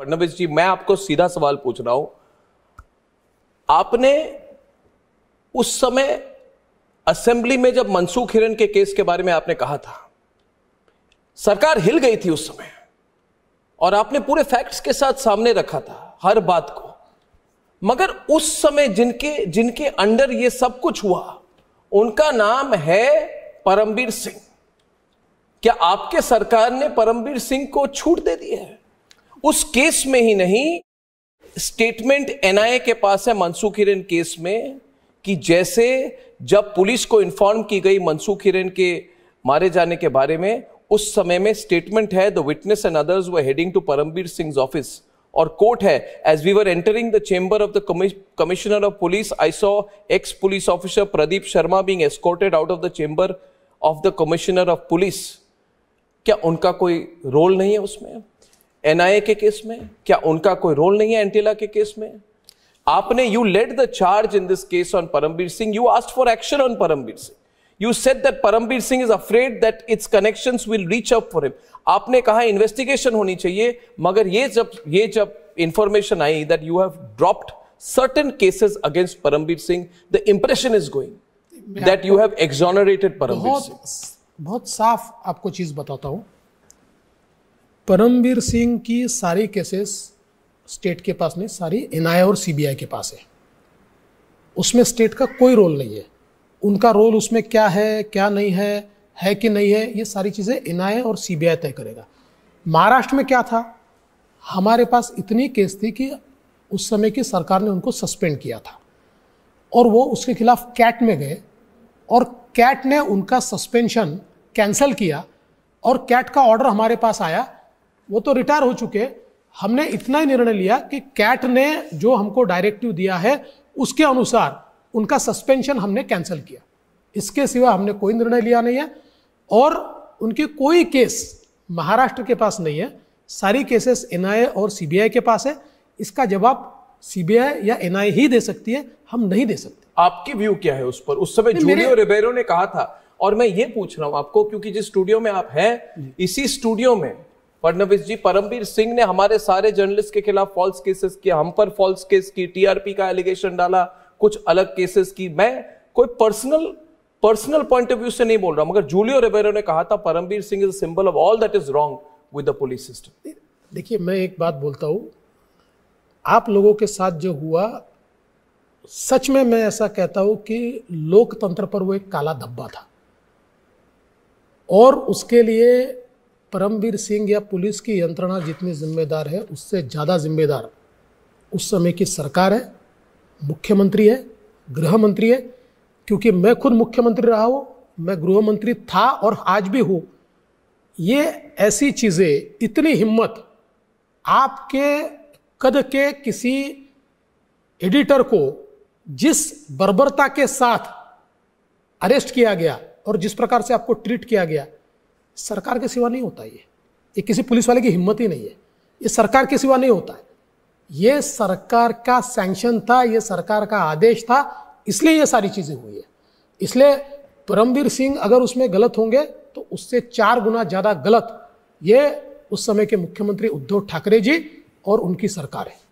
फडनवीस जी मैं आपको सीधा सवाल पूछ रहा हूं आपने उस समय असेंबली में जब मनसुख हिरन के केस के बारे में आपने कहा था सरकार हिल गई थी उस समय और आपने पूरे फैक्ट्स के साथ सामने रखा था हर बात को मगर उस समय जिनके जिनके अंडर ये सब कुछ हुआ उनका नाम है परमबीर सिंह क्या आपके सरकार ने परमबीर सिंह को छूट दे दी है उस केस में ही नहीं स्टेटमेंट एनआईए के पास है मनसुख हिरेन केस में कि जैसे जब पुलिस को इन्फॉर्म की गई मनसुख हिरेन के मारे जाने के बारे में उस समय में स्टेटमेंट है the witness and others were heading to Parambir Singh office और कोर्ट है as we were entering the chamber of the commissioner of police I saw ex police officer Pradeep Sharma being escorted out of the chamber of the commissioner of police क्या उनका कोई role नहीं है उसमें NIA के case में क्या उनका कोई रोल नहीं है एंटीला के केस में आपने you let the charge in this case on Parambir Singh you asked for action on Parambir Singh you said that Parambir Singh is afraid that its connection will reach up for him आपने कहा इन्वेस्टिगेशन होनी चाहिए मगर ये जब ये जब इंफॉर्मेशन आई that you have dropped certain cases against Parambir Singh the impression is going that you have exonerated Parambir Singh बहुत साफ आपको चीज बताता हूं परमवीर सिंह की सारी केसेस स्टेट के पास नहीं सारी एन और सी के पास है उसमें स्टेट का कोई रोल नहीं है उनका रोल उसमें क्या है क्या नहीं है है कि नहीं है ये सारी चीज़ें एन और सी तय करेगा महाराष्ट्र में क्या था हमारे पास इतनी केस थी कि उस समय की सरकार ने उनको सस्पेंड किया था और वो उसके खिलाफ कैट में गए और कैट ने उनका सस्पेंशन कैंसिल किया और कैट का ऑर्डर हमारे पास आया वो तो रिटायर हो चुके हमने इतना ही निर्णय लिया कि कैट ने जो हमको डायरेक्टिव दिया है उसके अनुसार उनका सस्पेंशन हमने कैंसिल किया इसके सिवा हमने कोई निर्णय लिया नहीं है और उनके कोई केस महाराष्ट्र के पास नहीं है सारी केसेस एन और सीबीआई के पास है इसका जवाब सी या एन ही दे सकती है हम नहीं दे सकते आपकी व्यू क्या है उस पर उस समय जूनियर रिबेरो ने कहा था और मैं ये पूछ रहा हूं आपको क्योंकि जिस स्टूडियो में आप हैं इसी स्टूडियो में फडनवीस जी परमवीर सिंह ने हमारे सारे जर्नलिस्ट के खिलाफ फॉल्स केसेस किए हम पर फॉल्स केस की टीआरपी का एलिगेशन डाला कुछ अलग केसेस की मैं कोई personal personal point of view से नहीं बोल रहा मगर जूलियो रिबेरो ने कहा था Paramvir Singh is symbol of all that is wrong with the police system देखिए मैं एक बात बोलता हूं आप लोगों के साथ जो हुआ सच में मैं ऐसा कहता हूं कि लोकतंत्र पर वो एक काला धब्बा था और उसके लिए परमवीर सिंह या पुलिस की यंत्रणा जितनी जिम्मेदार है उससे ज़्यादा जिम्मेदार उस समय की सरकार है मुख्यमंत्री है गृह मंत्री है क्योंकि मैं खुद मुख्यमंत्री रहा हूँ मैं गृह मंत्री था और आज भी हूँ ये ऐसी चीज़ें इतनी हिम्मत आपके कद के किसी एडिटर को जिस बर्बरता के साथ अरेस्ट किया गया और जिस प्रकार से आपको ट्रीट किया गया सरकार के सिवा नहीं होता ये ये किसी पुलिस वाले की हिम्मत ही नहीं है ये सरकार के सिवा नहीं होता है ये सरकार का सैंक्शन था ये सरकार का आदेश था इसलिए ये सारी चीज़ें हुई है इसलिए परमवीर सिंह अगर उसमें गलत होंगे तो उससे चार गुना ज़्यादा गलत ये उस समय के मुख्यमंत्री उद्धव ठाकरे जी और उनकी सरकार है